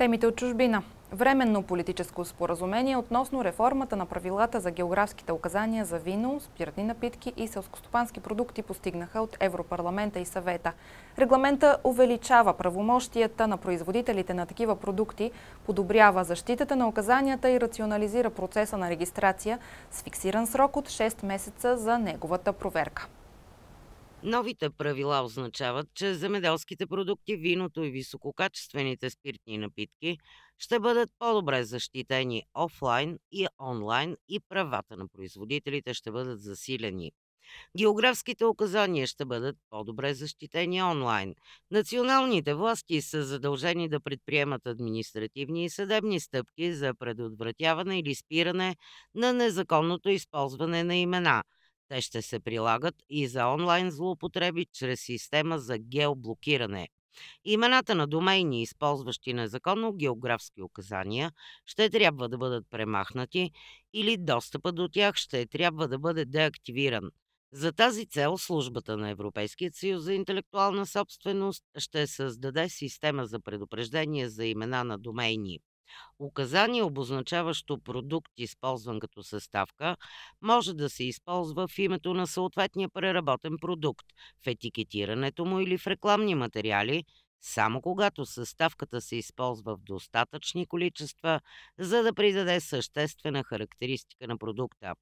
Темите от чужбина. Временно политическо споразумение относно реформата на правилата за географските указания за вино, спиртни напитки и селскостопански продукти постигнаха от Европарламента и съвета. Регламента увеличава правомощията на производителите на такива продукти, подобрява защитата на указанията и рационализира процеса на регистрация с фиксиран срок от 6 месеца за неговата проверка. Новите правила означават, че земеделските продукти, виното и висококачествените спиртни напитки ще бъдат по-добре защитени офлайн и онлайн и правата на производителите ще бъдат засилени. Географските указания ще бъдат по-добре защитени онлайн. Националните власти са задължени да предприемат административни и съдебни стъпки за предотвратяване или спиране на незаконното използване на имена – те ще се прилагат и за онлайн злоупотреби чрез система за геоблокиране. Имената на домейни, използващи незаконно географски указания, ще трябва да бъдат премахнати или достъпа до тях ще трябва да бъде деактивиран. За тази цел службата на Европейския съюз за интелектуална собственост ще създаде система за предупреждение за имена на домейни. Указание, обозначаващо продукт, използван като съставка, може да се използва в името на съответния преработен продукт, в етикетирането му или в рекламни материали, само когато съставката се използва в достатъчни количества, за да придаде съществена характеристика на продукта.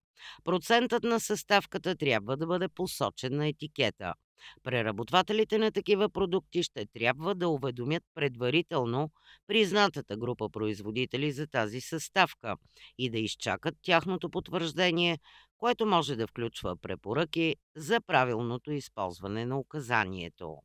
Процентът на съставката трябва да бъде посочен на етикета – Преработвателите на такива продукти ще трябва да уведомят предварително признатата група производители за тази съставка и да изчакат тяхното потвърждение, което може да включва препоръки за правилното използване на указанието.